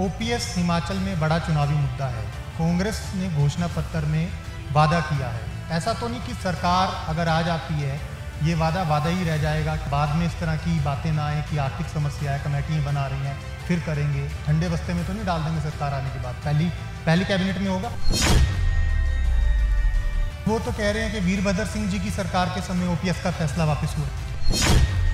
OPS Himachal में बड़ा चुनावी मुद्दा है कांग्रेस ने घोषणा पत्र में वादा किया है ऐसा तो नहीं कि सरकार अगर आ जाती है ये वादा वादा ही रह जाएगा बाद में इस तरह की बातें ना आए कि आर्थिक समस्याएं कमेटियाँ बना रही हैं फिर करेंगे ठंडे बस्ते में तो नहीं डाल देंगे सरकार आने के बाद पहली पहली कैबिनेट में होगा वो तो कह रहे हैं कि वीरभद्र सिंह जी की सरकार के समय ओपीएस का फैसला वापस हुआ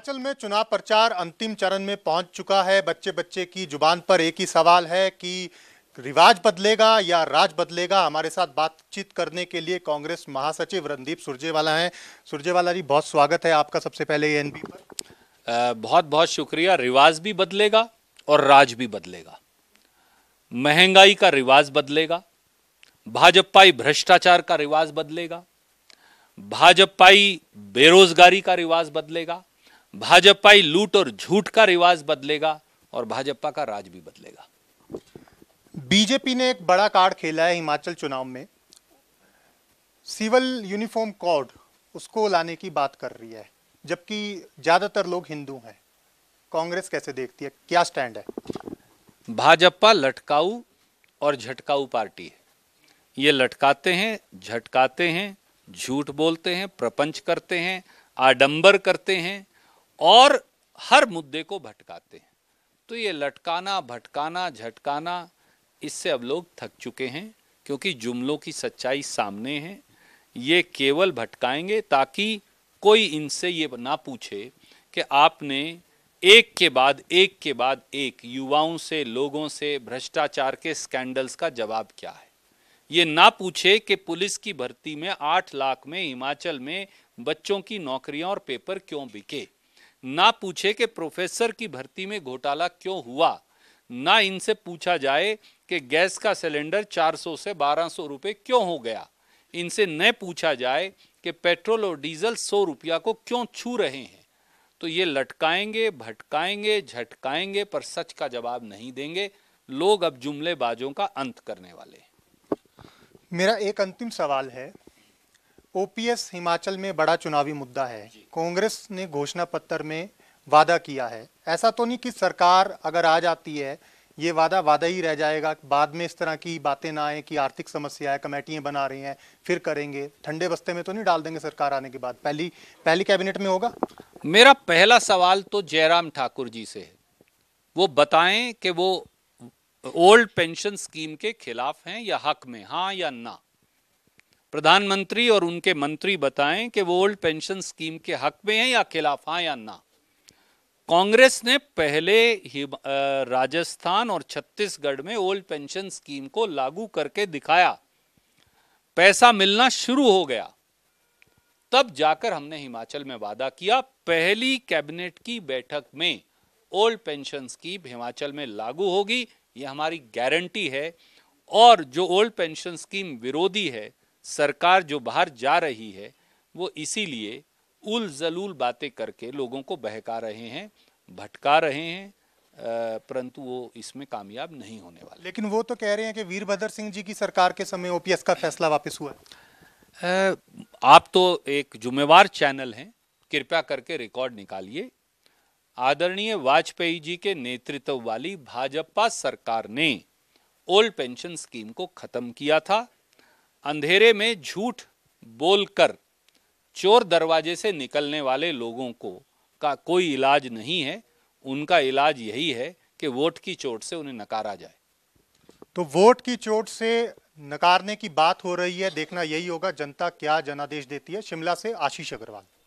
हिमाचल में चुनाव प्रचार अंतिम चरण में पहुंच चुका है बच्चे बच्चे की जुबान पर एक ही सवाल है कि रिवाज बदलेगा या राज बदलेगा हमारे साथ बातचीत करने के लिए कांग्रेस महासचिव रणदीप सुरजेवाला हैं सुरजेवाला जी बहुत स्वागत है आपका सबसे पहले ए पर बहुत बहुत शुक्रिया रिवाज भी बदलेगा और राज भी बदलेगा महंगाई का रिवाज बदलेगा भाजपाई भ्रष्टाचार का रिवाज बदलेगा भाजपाई बेरोजगारी का रिवाज बदलेगा भाजपा लूट और झूठ का रिवाज बदलेगा और भाजपा का राज भी बदलेगा बीजेपी ने एक बड़ा कार्ड खेला है हिमाचल चुनाव में सिविल यूनिफॉर्म कोड उसको लाने की बात कर रही है जबकि ज़्यादातर लोग हिंदू हैं कांग्रेस कैसे देखती है क्या स्टैंड है भाजपा लटकाऊ और झटकाऊ पार्टी है ये लटकाते हैं झटकाते हैं झूठ बोलते हैं प्रपंच करते हैं आडंबर करते हैं और हर मुद्दे को भटकाते हैं तो ये लटकाना भटकाना झटकाना इससे अब लोग थक चुके हैं क्योंकि जुमलों की सच्चाई सामने है ये केवल भटकाएंगे ताकि कोई इनसे ये ना पूछे कि आपने एक के बाद एक के बाद एक युवाओं से लोगों से भ्रष्टाचार के स्कैंडल्स का जवाब क्या है ये ना पूछे कि पुलिस की भर्ती में आठ लाख में हिमाचल में बच्चों की नौकरियां और पेपर क्यों बिके ना पूछे कि प्रोफेसर की भर्ती में घोटाला क्यों हुआ ना इनसे पूछा जाए कि गैस का सिलेंडर 400 से 1200 रुपए क्यों हो गया इनसे न पूछा जाए कि पेट्रोल और डीजल सौ रुपया को क्यों छू रहे हैं तो ये लटकाएंगे भटकाएंगे झटकाएंगे पर सच का जवाब नहीं देंगे लोग अब जुमलेबाजों का अंत करने वाले मेरा एक अंतिम सवाल है ओपीएस हिमाचल में बड़ा चुनावी मुद्दा है कांग्रेस ने घोषणा पत्र में वादा किया है ऐसा तो नहीं कि सरकार अगर आ जाती है ये वादा वादा ही रह जाएगा बाद में इस तरह की बातें ना आए कि आर्थिक समस्या है कमेटियां बना रही हैं फिर करेंगे ठंडे बस्ते में तो नहीं डाल देंगे सरकार आने के बाद पहली पहली कैबिनेट में होगा मेरा पहला सवाल तो जयराम ठाकुर जी से है वो बताएं कि वो ओल्ड पेंशन स्कीम के खिलाफ हैं या हक में हाँ या ना प्रधानमंत्री और उनके मंत्री बताएं कि वो ओल्ड पेंशन स्कीम के हक में हैं या खिलाफ हैं या ना कांग्रेस ने पहले ही राजस्थान और छत्तीसगढ़ में ओल्ड पेंशन स्कीम को लागू करके दिखाया पैसा मिलना शुरू हो गया तब जाकर हमने हिमाचल में वादा किया पहली कैबिनेट की बैठक में ओल्ड पेंशन स्कीम हिमाचल में लागू होगी ये हमारी गारंटी है और जो ओल्ड पेंशन स्कीम विरोधी है सरकार जो बाहर जा रही है वो इसीलिए उल जलूल बातें करके लोगों को बहका रहे हैं भटका रहे हैं परंतु वो इसमें कामयाब नहीं होने वाले लेकिन वो तो कह रहे हैं कि वीरभद्र सिंह जी की सरकार के समय ओपीएस का फैसला वापस हुआ आप तो एक जुम्मेवार चैनल हैं कृपया करके रिकॉर्ड निकालिए आदरणीय वाजपेयी जी के नेतृत्व वाली भाजपा सरकार ने ओल्ड पेंशन स्कीम को खत्म किया था अंधेरे में झूठ बोलकर चोर दरवाजे से निकलने वाले लोगों को का कोई इलाज नहीं है उनका इलाज यही है कि वोट की चोट से उन्हें नकारा जाए तो वोट की चोट से नकारने की बात हो रही है देखना यही होगा जनता क्या जनादेश देती है शिमला से आशीष अग्रवाल